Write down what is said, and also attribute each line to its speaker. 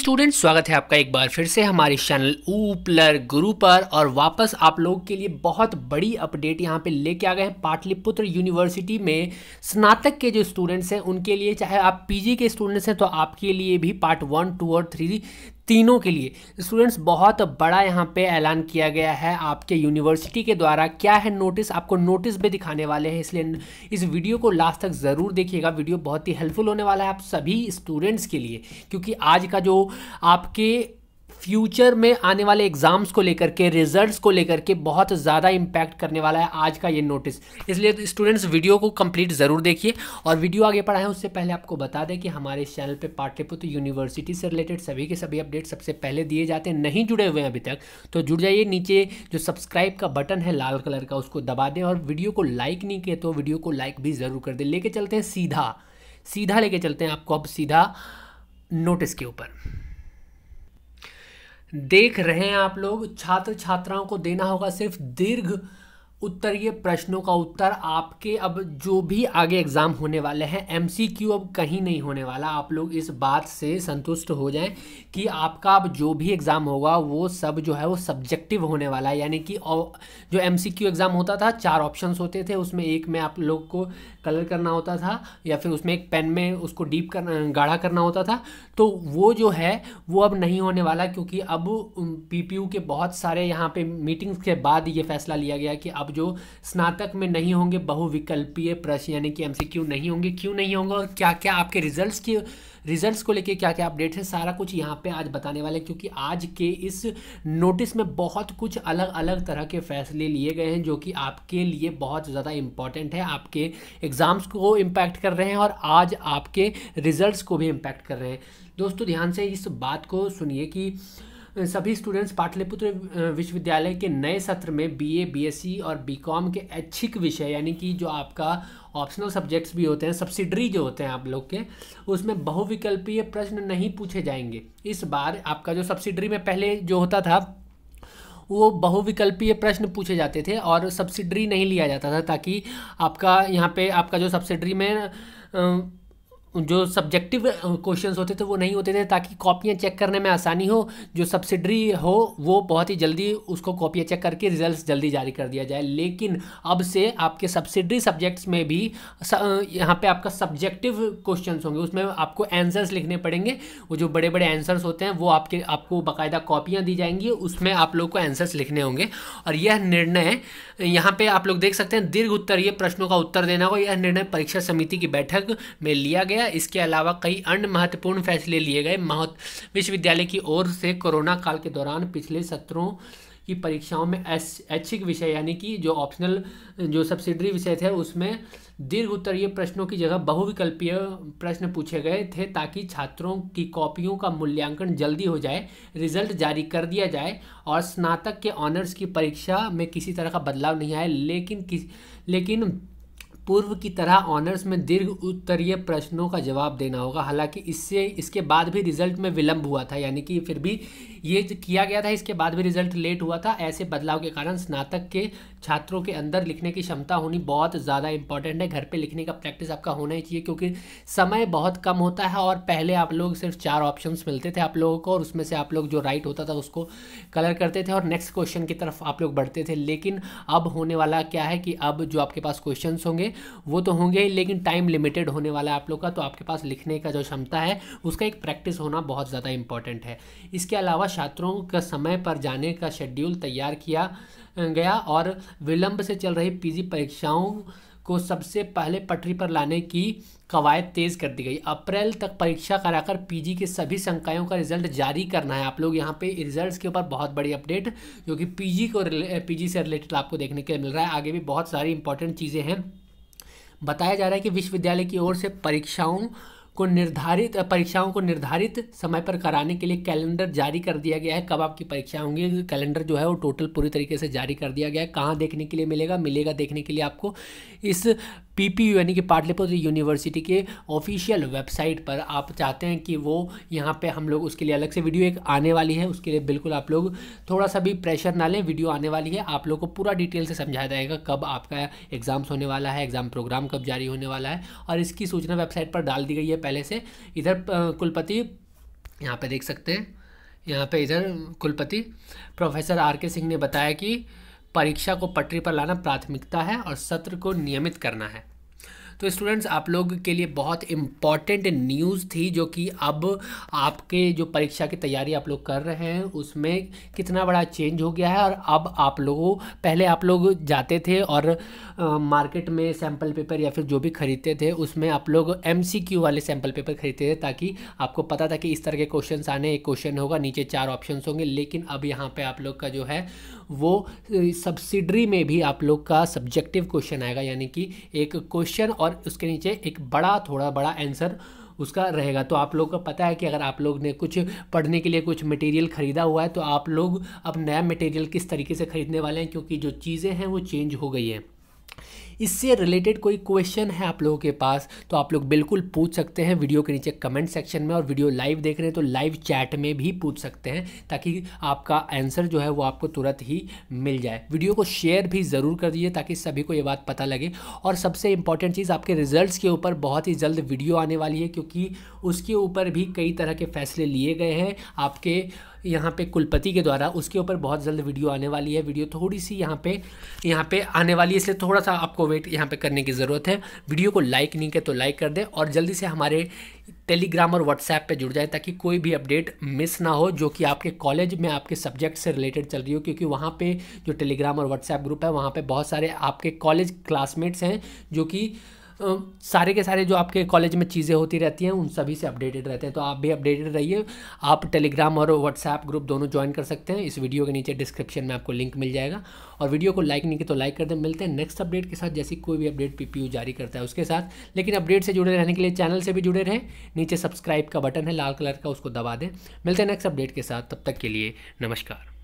Speaker 1: student स्वागत है आपका एक बार फिर से हमारे चैनल ऊपलर गुरु पर और वापस आप लोगों के लिए बहुत बड़ी अपडेट यहाँ पे लेके आ गए हैं पाटलिपुत्र यूनिवर्सिटी में स्नातक के जो स्टूडेंट्स हैं उनके लिए चाहे आप पीजी के स्टूडेंट्स हैं तो आपके लिए भी पार्ट वन टू और थ्री तीनों के लिए स्टूडेंट्स बहुत बड़ा यहाँ पे ऐलान किया गया है आपके यूनिवर्सिटी के द्वारा क्या है नोटिस आपको नोटिस भी दिखाने वाले हैं इसलिए इस वीडियो को लास्ट तक ज़रूर देखिएगा वीडियो बहुत ही हेल्पफुल होने वाला है आप सभी स्टूडेंट्स के लिए क्योंकि आज का जो आपके फ्यूचर में आने वाले एग्जाम्स को लेकर के रिजल्ट्स को लेकर के बहुत ज़्यादा इम्पैक्ट करने वाला है आज का ये नोटिस इसलिए स्टूडेंट्स वीडियो तो को कंप्लीट ज़रूर देखिए और वीडियो आगे पढ़ाएं उससे पहले आपको बता दें कि हमारे इस चैनल पर पाठ्यपुत्र यूनिवर्सिटी से रिलेटेड सभी के सभी अपडेट सबसे पहले दिए जाते हैं नहीं जुड़े हुए हैं अभी तक तो जुड़ जाइए नीचे जो सब्सक्राइब का बटन है लाल कलर का उसको दबा दें और वीडियो को लाइक नहीं किए तो वीडियो को लाइक भी ज़रूर कर दें लेके चलते हैं सीधा सीधा लेके चलते हैं आपको अब सीधा नोटिस के ऊपर देख रहे हैं आप लोग छात्र छात्राओं को देना होगा सिर्फ दीर्घ उत्तरीय प्रश्नों का उत्तर आपके अब जो भी आगे एग्ज़ाम होने वाले हैं एम अब कहीं नहीं होने वाला आप लोग इस बात से संतुष्ट हो जाएं कि आपका अब जो भी एग्ज़ाम होगा वो सब जो है वो सब्जेक्टिव होने वाला है यानी कि जो एम एग्ज़ाम होता था चार ऑप्शंस होते थे उसमें एक में आप लोग को कलर करना होता था या फिर उसमें एक पेन में उसको डीप कर गाढ़ा करना होता था तो वो जो है वो अब नहीं होने वाला क्योंकि अब पी के बहुत सारे यहाँ पर मीटिंग्स के बाद ये फैसला लिया गया कि अब जो स्नातक में नहीं होंगे बहुविकल्पीय प्रश्न यानी कि एमसीक्यू नहीं होंगे क्यों नहीं होंगे और क्या क्या आपके रिजल्ट्स के रिजल्ट्स को लेके क्या क्या अपडेट है सारा कुछ यहाँ पे आज बताने वाले हैं क्योंकि आज के इस नोटिस में बहुत कुछ अलग अलग तरह के फैसले लिए गए हैं जो कि आपके लिए बहुत ज़्यादा इंपॉर्टेंट है आपके एग्ज़ाम्स को इम्पैक्ट कर रहे हैं और आज आपके रिजल्ट्स को भी इम्पैक्ट कर रहे हैं दोस्तों ध्यान से इस बात को सुनिए कि सभी स्टूडेंट्स पाटलिपुत्र विश्वविद्यालय के नए सत्र में बीए, बीएससी और बीकॉम के ऐच्छिक विषय यानी कि जो आपका ऑप्शनल सब्जेक्ट्स भी होते हैं सब्सिडरी जो होते हैं आप लोग के उसमें बहुविकल्पीय प्रश्न नहीं पूछे जाएंगे इस बार आपका जो सब्सिडरी में पहले जो होता था वो बहुविकल्पीय प्रश्न पूछे जाते थे और सब्सिडरी नहीं लिया जाता था ताकि आपका यहाँ पे आपका जो सब्सिडरी में जो सब्जेक्टिव क्वेश्चंस होते थे वो नहीं होते थे ताकि कॉपियाँ चेक करने में आसानी हो जो सब्सिडरी हो वो बहुत ही जल्दी उसको कॉपियाँ चेक करके रिजल्ट्स जल्दी जारी कर दिया जाए लेकिन अब से आपके सब्सिडरी सब्जेक्ट्स में भी यहाँ पे आपका सब्जेक्टिव क्वेश्चंस होंगे उसमें आपको आंसर्स लिखने पड़ेंगे वो जो बड़े बड़े आंसर्स होते हैं वो आपके आपको बाकायदा कॉपियाँ दी जाएंगी उसमें आप लोग को आंसर्स लिखने होंगे और यह निर्णय यहाँ पर आप लोग देख सकते हैं दीर्घ उत्तरीय प्रश्नों का उत्तर देना हो यह निर्णय परीक्षा समिति की बैठक में लिया गया गया इसके अलावा कई अन्य महत्वपूर्ण फैसले लिए गए विश्वविद्यालय की ओर से कोरोना काल के दौरान पिछले सत्रों की परीक्षाओं में ऐच्छिक विषय यानी कि जो ऑप्शनल जो सब्सिडरी विषय थे उसमें दीर्घ उत्तरीय प्रश्नों की जगह बहुविकल्पीय प्रश्न पूछे गए थे ताकि छात्रों की कॉपियों का मूल्यांकन जल्दी हो जाए रिजल्ट जारी कर दिया जाए और स्नातक के ऑनर्स की परीक्षा में किसी तरह का बदलाव नहीं आए लेकिन किस लेकिन पूर्व की तरह ऑनर्स में दीर्घ उत्तरीय प्रश्नों का जवाब देना होगा हालांकि इससे इसके बाद भी रिजल्ट में विलंब हुआ था यानी कि फिर भी ये किया गया था इसके बाद भी रिजल्ट लेट हुआ था ऐसे बदलाव के कारण स्नातक के छात्रों के अंदर लिखने की क्षमता होनी बहुत ज़्यादा इंपॉर्टेंट है घर पर लिखने का प्रैक्टिस आपका होना ही चाहिए क्योंकि समय बहुत कम होता है और पहले आप लोग सिर्फ चार ऑप्शन मिलते थे आप लोगों को और उसमें से आप लोग जो राइट होता था उसको कलर करते थे और नेक्स्ट क्वेश्चन की तरफ आप लोग बढ़ते थे लेकिन अब होने वाला क्या है कि अब जो आपके पास क्वेश्चन होंगे वो तो होंगे ही लेकिन टाइम लिमिटेड होने वाला है आप लोग का तो आपके पास लिखने का जो क्षमता है उसका एक प्रैक्टिस होना बहुत ज़्यादा इंपॉर्टेंट है इसके अलावा छात्रों का समय पर जाने का शेड्यूल तैयार किया गया और विलंब से चल रही पीजी परीक्षाओं को सबसे पहले पटरी पर लाने की कवायद तेज़ कर दी गई अप्रैल तक परीक्षा कराकर पीजी के सभी संकायों का रिजल्ट जारी करना है आप लोग यहाँ पे रिजल्ट्स के ऊपर बहुत बड़ी अपडेट जो कि पीजी को पीजी से रिलेटेड आपको देखने के लिए मिल रहा है आगे भी बहुत सारी इंपॉर्टेंट चीज़ें हैं बताया जा रहा है कि विश्वविद्यालय की ओर से परीक्षाओं को निर्धारित परीक्षाओं को निर्धारित समय पर कराने के लिए कैलेंडर जारी कर दिया गया है कब आपकी परीक्षा होंगी कैलेंडर जो है वो टोटल पूरी तरीके से जारी कर दिया गया है कहाँ देखने के लिए मिलेगा मिलेगा देखने के लिए आपको इस पीपीयू यानी कि पाटलिपुत्र यूनिवर्सिटी के ऑफिशियल वेबसाइट पर आप चाहते हैं कि वो यहाँ पे हम लोग उसके लिए अलग से वीडियो एक आने वाली है उसके लिए बिल्कुल आप लोग थोड़ा सा भी प्रेशर ना लें वीडियो आने वाली है आप लोग को पूरा डिटेल से समझाया जाएगा कब आपका एग्ज़ाम्स होने वाला है एग्ज़ाम प्रोग्राम कब जारी होने वाला है और इसकी सूचना वेबसाइट पर डाल दी गई है पहले से इधर कुलपति यहाँ पे देख सकते हैं यहाँ पे इधर कुलपति प्रोफेसर आर के सिंह ने बताया कि परीक्षा को पटरी पर लाना प्राथमिकता है और सत्र को नियमित करना है तो स्टूडेंट्स आप लोग के लिए बहुत इम्पॉर्टेंट न्यूज़ थी जो कि अब आपके जो परीक्षा की तैयारी आप लोग कर रहे हैं उसमें कितना बड़ा चेंज हो गया है और अब आप लोगों पहले आप लोग जाते थे और आ, मार्केट में सैम्पल पेपर या फिर जो भी खरीदते थे उसमें आप लोग एम वाले सैम्पल पेपर खरीदते थे ताकि आपको पता था कि इस तरह के क्वेश्चन आने एक क्वेश्चन होगा नीचे चार ऑप्शन होंगे लेकिन अब यहाँ पर आप लोग का जो है वो सब्सिडरी में भी आप लोग का सब्जेक्टिव क्वेश्चन आएगा यानी कि एक क्वेश्चन और और उसके नीचे एक बड़ा थोड़ा बड़ा आंसर उसका रहेगा तो आप लोगों को पता है कि अगर आप लोग ने कुछ पढ़ने के लिए कुछ मटेरियल ख़रीदा हुआ है तो आप लोग अब नया मटेरियल किस तरीके से ख़रीदने वाले हैं क्योंकि जो चीज़ें हैं वो चेंज हो गई हैं इससे रिलेटेड कोई क्वेश्चन है आप लोगों के पास तो आप लोग बिल्कुल पूछ सकते हैं वीडियो के नीचे कमेंट सेक्शन में और वीडियो लाइव देख रहे हैं तो लाइव चैट में भी पूछ सकते हैं ताकि आपका आंसर जो है वो आपको तुरंत ही मिल जाए वीडियो को शेयर भी ज़रूर कर दीजिए ताकि सभी को ये बात पता लगे और सबसे इंपॉर्टेंट चीज़ आपके रिजल्ट के ऊपर बहुत ही जल्द वीडियो आने वाली है क्योंकि उसके ऊपर भी कई तरह के फैसले लिए गए हैं आपके यहाँ पे कुलपति के द्वारा उसके ऊपर बहुत जल्द वीडियो आने वाली है वीडियो थोड़ी सी यहाँ पे यहाँ पे आने वाली है इसलिए थोड़ा सा आपको वेट यहाँ पे करने की ज़रूरत है वीडियो को लाइक नहीं किया तो लाइक कर दें और जल्दी से हमारे टेलीग्राम और व्हाट्सएप पे जुड़ जाए ताकि कोई भी अपडेट मिस ना हो जो कि आपके कॉलेज में आपके सब्जेक्ट से रिलेटेड चल रही हो क्योंकि वहाँ पे जो टेलीग्राम और व्हाट्सएप ग्रुप है वहाँ पे बहुत सारे आपके कॉलेज क्लासमेट्स हैं जो कि सारे के सारे जो आपके कॉलेज में चीज़ें होती रहती हैं उन सभी से अपडेटेड रहते हैं तो आप भी अपडेटेड रहिए आप टेलीग्राम और व्हाट्सएप ग्रुप दोनों ज्वाइन कर सकते हैं इस वीडियो के नीचे डिस्क्रिप्शन में आपको लिंक मिल जाएगा और वीडियो को लाइक नहीं किया तो लाइक कर दें मिलते हैं नेक्स्ट अपडेट के साथ जैसी कोई भी अपडेट पी जारी करता है उसके साथ लेकिन अपडेट से जुड़े रहने के लिए चैनल से भी जुड़े रहें नीचे सब्सक्राइब का बटन है लाल कलर का उसको दबा दें मिलते हैं नेक्स्ट अपडेट के साथ तब तक के लिए नमस्कार